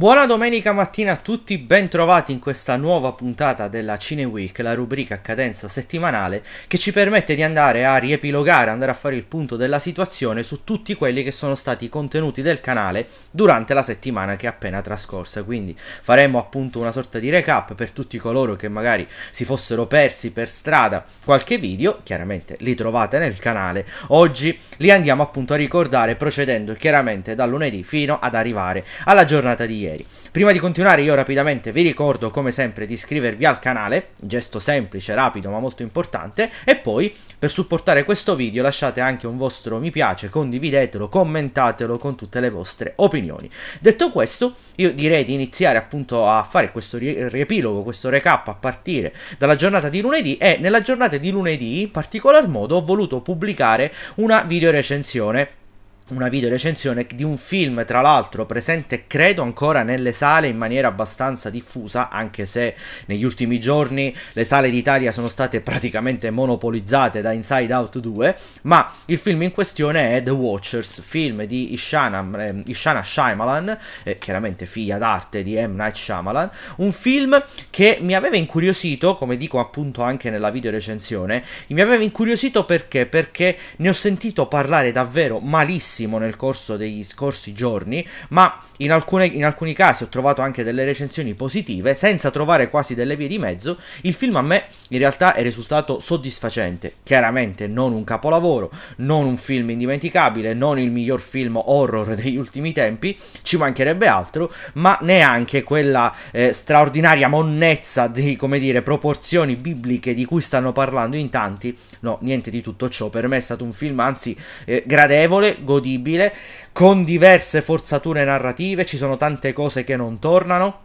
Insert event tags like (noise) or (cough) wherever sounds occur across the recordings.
Buona domenica mattina a tutti, bentrovati in questa nuova puntata della Cine Week, la rubrica a cadenza settimanale che ci permette di andare a riepilogare, andare a fare il punto della situazione su tutti quelli che sono stati i contenuti del canale durante la settimana che è appena trascorsa. Quindi faremo appunto una sorta di recap per tutti coloro che magari si fossero persi per strada qualche video, chiaramente li trovate nel canale. Oggi li andiamo appunto a ricordare procedendo chiaramente da lunedì fino ad arrivare alla giornata di ieri volentieri. Prima di continuare io rapidamente vi ricordo come sempre di iscrivervi al canale, gesto semplice, rapido ma molto importante, e poi per supportare questo video lasciate anche un vostro mi piace, condividetelo, commentatelo con tutte le vostre opinioni. Detto questo io direi di iniziare appunto a fare questo riepilogo, questo recap a partire dalla giornata di lunedì e nella giornata di lunedì in particolar modo ho voluto pubblicare una video recensione una videorecensione di un film, tra l'altro, presente credo ancora nelle sale in maniera abbastanza diffusa, anche se negli ultimi giorni le sale d'Italia sono state praticamente monopolizzate da Inside Out 2, ma il film in questione è The Watchers, film di Ishana, eh, Ishana Shyamalan, eh, chiaramente figlia d'arte di M. Night Shyamalan, un film che mi aveva incuriosito, come dico appunto anche nella videorecensione, mi aveva incuriosito perché? Perché ne ho sentito parlare davvero malissimo tantissimo nel corso degli scorsi giorni, ma in, alcune, in alcuni casi ho trovato anche delle recensioni positive, senza trovare quasi delle vie di mezzo, il film a me in realtà è risultato soddisfacente. Chiaramente non un capolavoro, non un film indimenticabile, non il miglior film horror (laughs) degli ultimi tempi, ci mancherebbe altro, ma neanche quella eh, straordinaria monnezza di, come dire, proporzioni bibliche di cui stanno parlando in tanti. No, niente di tutto ciò, per me è stato un film anzi eh, gradevole, godibile godibile, con diverse forzature narrative, ci sono tante cose che non tornano.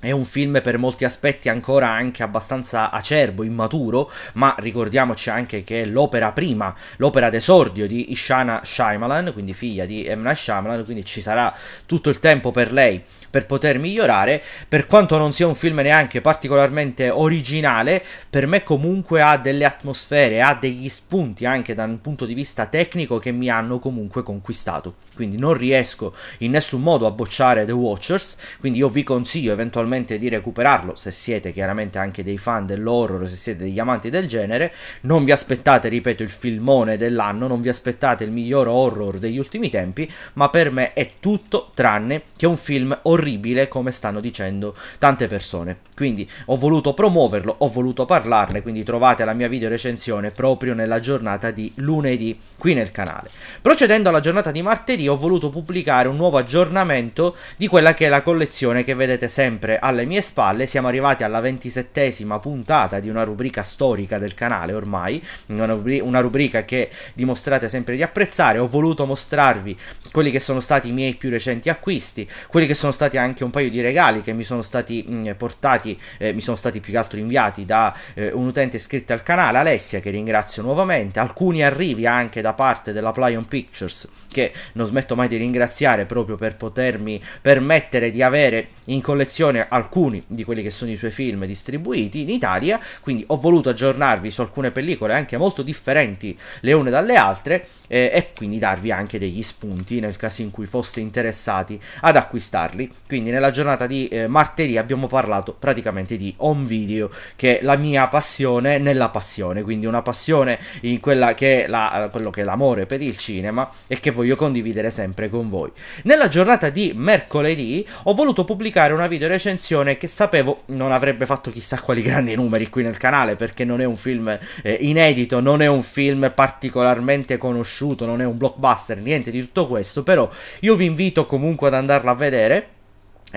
È un film per molti aspetti ancora anche abbastanza acerbo, immaturo, ma ricordiamoci anche che è l'opera prima, l'opera d'esordio di Ishana Shyamalan, quindi figlia di Emna Shyamalan, quindi ci sarà tutto il tempo per lei per poter migliorare. Per quanto non sia un film neanche particolarmente originale, per me comunque ha delle atmosfere, ha degli spunti anche da un punto di vista tecnico che mi hanno comunque conquistato. Quindi non riesco in nessun modo a bocciare The Watchers, quindi io vi consiglio eventualmente di recuperarlo se siete chiaramente anche dei fan dell'horror, se siete degli amanti del genere. Non vi aspettate, ripeto, il filmone dell'anno, non vi aspettate il miglior horror degli ultimi tempi, ma per me è tutto tranne che un film orribile orribile come stanno dicendo tante persone. Quindi ho voluto promuoverlo, ho voluto parlarne, quindi trovate la mia video recensione proprio nella giornata di lunedì qui nel canale. Procedendo alla giornata di martedì ho voluto pubblicare un nuovo aggiornamento di quella che è la collezione che vedete sempre alle mie spalle, siamo arrivati alla ventisettesima puntata di una rubrica storica del canale ormai, una, una rubrica che dimostrate sempre di apprezzare, ho voluto mostrarvi quelli che sono stati i miei più recenti acquisti, quelli che sono stati stati anche un paio di regali che mi sono stati mh, mm, portati, eh, mi sono stati più che altro inviati da eh, un utente iscritto al canale, Alessia, che ringrazio nuovamente, alcuni arrivi anche da parte della Plyon Pictures, che non smetto mai di ringraziare proprio per potermi permettere di avere in collezione alcuni di quelli che sono i suoi film distribuiti in Italia, quindi ho voluto aggiornarvi su alcune pellicole anche molto differenti le une dalle altre eh, e quindi darvi anche degli spunti nel caso in cui foste interessati ad acquistarli quindi nella giornata di eh, martedì abbiamo parlato praticamente di home video, che è la mia passione nella passione, quindi una passione in quella che è la, eh, quello che è l'amore per il cinema e che voglio condividere sempre con voi. Nella giornata di mercoledì ho voluto pubblicare una video recensione che sapevo non avrebbe fatto chissà quali grandi numeri qui nel canale perché non è un film eh, inedito, non è un film particolarmente conosciuto, non è un blockbuster, niente di tutto questo, però io vi invito comunque ad andarla a vedere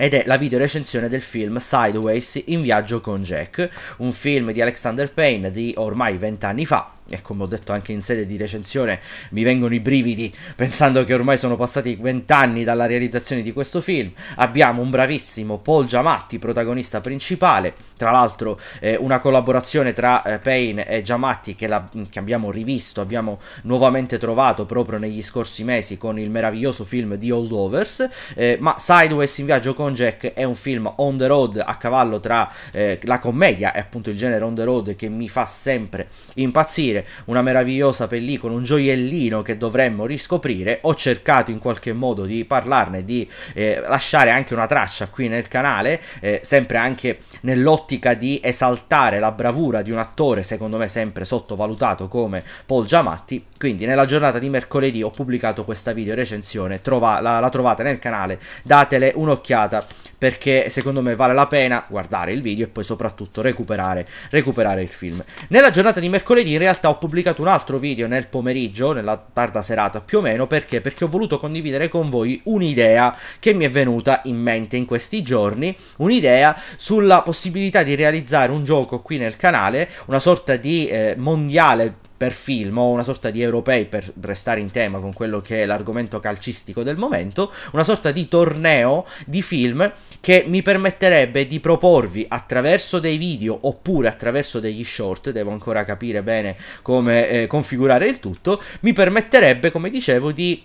ed è la videorecensione del film Sideways in viaggio con Jack, un film di Alexander Payne di ormai vent'anni fa e come ho detto anche in sede di recensione mi vengono i brividi pensando che ormai sono passati vent'anni dalla realizzazione di questo film. Abbiamo un bravissimo Paul Giamatti, protagonista principale, tra l'altro eh, una collaborazione tra eh, Payne e Giamatti che, la, che, abbiamo rivisto, abbiamo nuovamente trovato proprio negli scorsi mesi con il meraviglioso film di Old Overs, eh, ma Sideways in viaggio con Jack è un film on the road a cavallo tra eh, la commedia e appunto il genere on the road che mi fa sempre impazzire dire, una meravigliosa pellicola, un gioiellino che dovremmo riscoprire. Ho cercato in qualche modo di parlarne, di eh, lasciare anche una traccia qui nel canale, eh, sempre anche nell'ottica di esaltare la bravura di un attore, secondo me sempre sottovalutato come Paul Giamatti. Quindi nella giornata di mercoledì ho pubblicato questa video recensione, trova, la, la trovate nel canale, datele un'occhiata perché secondo me vale la pena guardare il video e poi soprattutto recuperare, recuperare il film. Nella giornata di mercoledì in realtà ho pubblicato un altro video nel pomeriggio, nella tarda serata più o meno, perché? Perché ho voluto condividere con voi un'idea che mi è venuta in mente in questi giorni, un'idea sulla possibilità di realizzare un gioco qui nel canale, una sorta di eh, mondiale per film o una sorta di europei per restare in tema con quello che è l'argomento calcistico del momento, una sorta di torneo di film che mi permetterebbe di proporvi attraverso dei video oppure attraverso degli short, devo ancora capire bene come eh, configurare il tutto, mi permetterebbe come dicevo di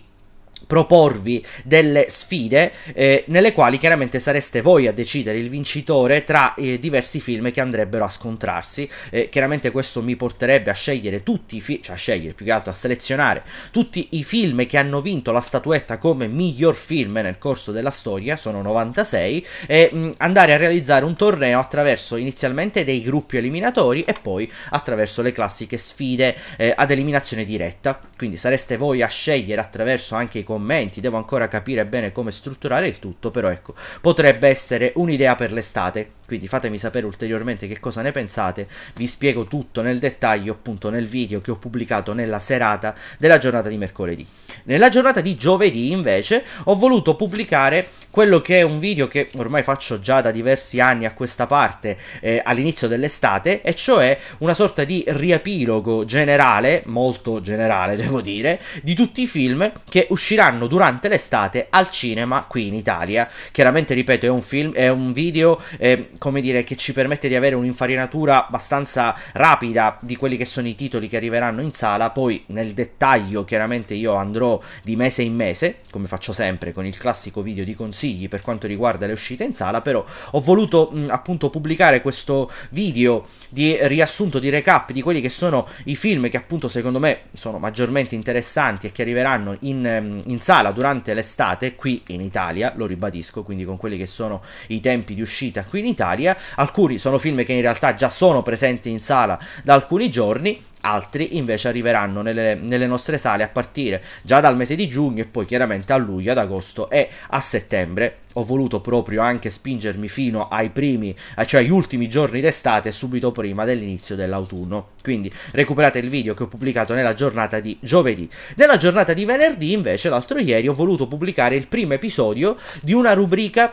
proporvi delle sfide eh, nelle quali chiaramente sareste voi a decidere il vincitore tra eh, diversi film che andrebbero a scontrarsi eh, chiaramente questo mi porterebbe a scegliere tutti i film cioè a scegliere più che altro a selezionare tutti i film che hanno vinto la statuetta come miglior film nel corso della storia sono 96 e mh, mm, andare a realizzare un torneo attraverso inizialmente dei gruppi eliminatori e poi attraverso le classiche sfide eh, ad eliminazione diretta quindi sareste voi a scegliere attraverso anche i commenti commenti, devo ancora capire bene come strutturare il tutto, però ecco, potrebbe essere un'idea per l'estate. Quindi fatemi sapere ulteriormente che cosa ne pensate, vi spiego tutto nel dettaglio appunto nel video che ho pubblicato nella serata della giornata di mercoledì. Nella giornata di giovedì invece ho voluto pubblicare quello che è un video che ormai faccio già da diversi anni a questa parte eh, all'inizio dell'estate e cioè una sorta di riepilogo generale, molto generale (laughs) devo dire, di tutti i film che usciranno durante l'estate al cinema qui in Italia. Chiaramente ripeto è un film, è un video... Eh, come dire, che ci permette di avere un'infarinatura abbastanza rapida di quelli che sono i titoli che arriveranno in sala, poi nel dettaglio chiaramente io andrò di mese in mese, come faccio sempre con il classico video di consigli per quanto riguarda le uscite in sala, però ho voluto mh, appunto pubblicare questo video di riassunto, di recap di quelli che sono i film che appunto secondo me sono maggiormente interessanti e che arriveranno in, in sala durante l'estate qui in Italia, lo ribadisco, quindi con quelli che sono i tempi di uscita qui in Italia documentaria, alcuni sono film che in realtà già sono presenti in sala da alcuni giorni, altri invece arriveranno nelle, nelle, nostre sale a partire già dal mese di giugno e poi chiaramente a luglio, ad agosto e a settembre. Ho voluto proprio anche spingermi fino ai primi, eh, cioè agli ultimi giorni d'estate, subito prima dell'inizio dell'autunno. Quindi recuperate il video che ho pubblicato nella giornata di giovedì. Nella giornata di venerdì, invece, l'altro ieri ho voluto pubblicare il primo episodio di una rubrica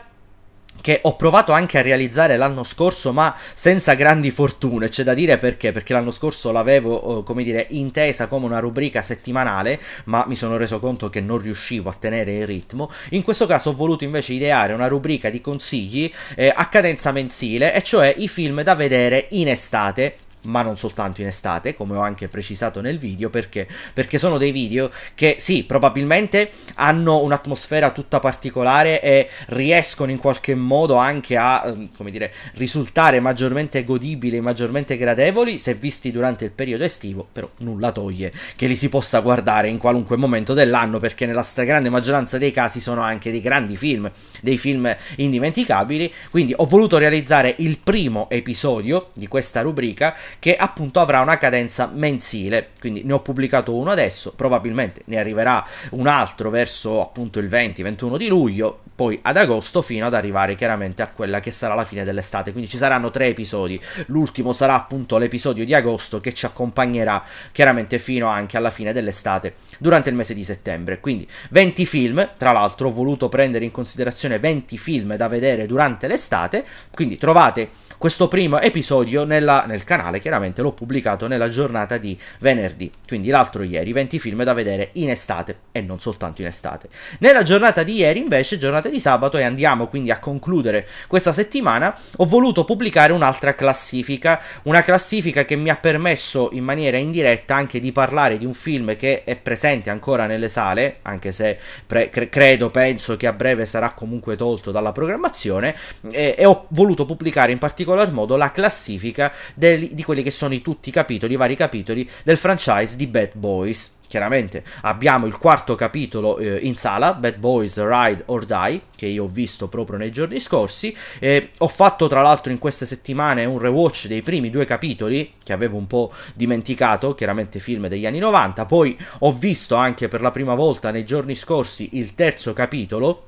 che ho provato anche a realizzare l'anno scorso, ma senza grandi fortune. C'è da dire perché? Perché l'anno scorso l'avevo, oh, come dire, intesa come una rubrica settimanale, ma mi sono reso conto che non riuscivo a tenere il ritmo. In questo caso ho voluto invece ideare una rubrica di consigli eh, a cadenza mensile, e cioè i film da vedere in estate ma non soltanto in estate, come ho anche precisato nel video, perché? Perché sono dei video che sì, probabilmente hanno un'atmosfera tutta particolare e riescono in qualche modo anche a, ehm, come dire, risultare maggiormente godibili, maggiormente gradevoli se visti durante il periodo estivo, però nulla toglie che li si possa guardare in qualunque momento dell'anno, perché nella stragrande maggioranza dei casi sono anche dei grandi film, dei film indimenticabili, quindi ho voluto realizzare il primo episodio di questa rubrica che appunto avrà una cadenza mensile. Quindi ne ho pubblicato uno adesso, probabilmente ne arriverà un altro verso appunto il 20-21 di luglio poi ad agosto fino ad arrivare chiaramente a quella che sarà la fine dell'estate. Quindi ci saranno tre episodi. L'ultimo sarà appunto l'episodio di agosto che ci accompagnerà chiaramente fino anche alla fine dell'estate, durante il mese di settembre. Quindi 20 film, tra l'altro ho voluto prendere in considerazione 20 film da vedere durante l'estate, quindi trovate questo primo episodio nella, nel canale, chiaramente l'ho pubblicato nella giornata di venerdì, quindi l'altro ieri, 20 film da vedere in estate e non soltanto in estate. Nella giornata di ieri invece, giornata di sabato e andiamo quindi a concludere questa settimana, ho voluto pubblicare un'altra classifica, una classifica che mi ha permesso in maniera indiretta anche di parlare di un film che è presente ancora nelle sale, anche se pre- cre- credo, penso che a breve sarà comunque tolto dalla programmazione, e, e ho voluto pubblicare in particolar modo la classifica del, di quelli che sono i tutti i capitoli, i vari capitoli del franchise di Bad Boys chiaramente abbiamo il quarto capitolo eh, in sala, Bad Boys Ride or Die, che io ho visto proprio nei giorni scorsi, eh, ho fatto tra l'altro in queste settimane un rewatch dei primi due capitoli, che avevo un po' dimenticato, chiaramente film degli anni 90, poi ho visto anche per la prima volta nei giorni scorsi il terzo capitolo,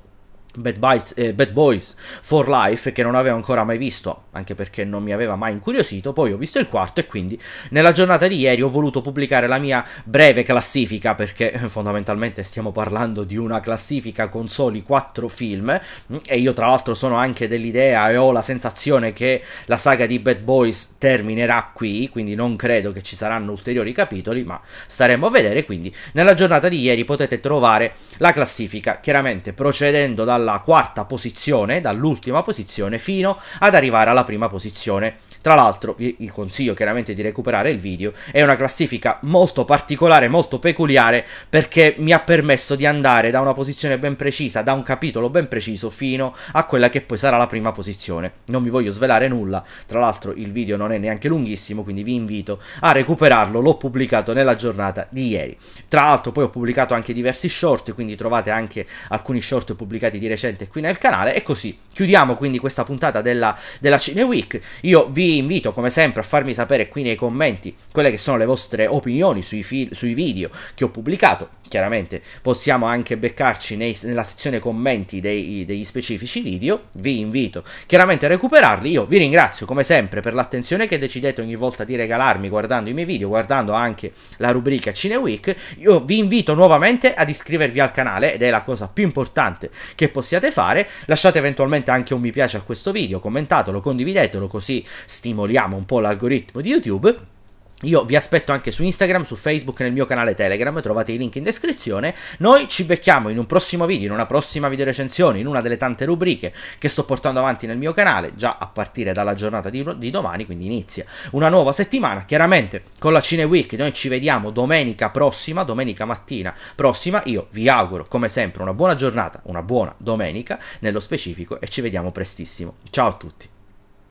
Bad Boys, eh, Bad Boys, for Life che non avevo ancora mai visto, anche perché non mi aveva mai incuriosito, poi ho visto il quarto e quindi nella giornata di ieri ho voluto pubblicare la mia breve classifica perché eh, fondamentalmente stiamo parlando di una classifica con soli quattro film mm, e io tra l'altro sono anche dell'idea e ho la sensazione che la saga di Bad Boys terminerà qui, quindi non credo che ci saranno ulteriori capitoli, ma staremo a vedere, quindi nella giornata di ieri potete trovare la classifica, chiaramente procedendo dalla dalla quarta posizione, dall'ultima posizione, fino ad arrivare alla prima posizione. Tra l'altro vi consiglio chiaramente di recuperare il video, è una classifica molto particolare, molto peculiare perché mi ha permesso di andare da una posizione ben precisa, da un capitolo ben preciso fino a quella che poi sarà la prima posizione. Non vi voglio svelare nulla, tra l'altro il video non è neanche lunghissimo quindi vi invito a recuperarlo, l'ho pubblicato nella giornata di ieri. Tra l'altro poi ho pubblicato anche diversi short quindi trovate anche alcuni short pubblicati direttamente recente qui nel canale. E così chiudiamo quindi questa puntata della, della Cine Week. Io vi invito come sempre a farmi sapere qui nei commenti quelle che sono le vostre opinioni sui, fi- sui video che ho pubblicato. Chiaramente possiamo anche beccarci nei, nella sezione commenti dei, degli specifici video. Vi invito chiaramente a recuperarli. Io vi ringrazio come sempre per l'attenzione che decidete ogni volta di regalarmi guardando i miei video, guardando anche la rubrica Cine Week. Io vi invito nuovamente ad iscrivervi al canale ed è la cosa più importante che possiamo possiate fare. Lasciate eventualmente anche un mi piace a questo video, commentatelo, condividetelo così stimoliamo un po' l'algoritmo di YouTube. Io vi aspetto anche su Instagram, su Facebook, nel mio canale Telegram, trovate i link in descrizione. Noi ci becchiamo in un prossimo video, in una prossima video recensione, in una delle tante rubriche che sto portando avanti nel mio canale, già a partire dalla giornata di, di domani, quindi inizia una nuova settimana. Chiaramente con la Cine Week noi ci vediamo domenica prossima, domenica mattina prossima. Io vi auguro come sempre una buona giornata, una buona domenica nello specifico e ci vediamo prestissimo. Ciao a tutti.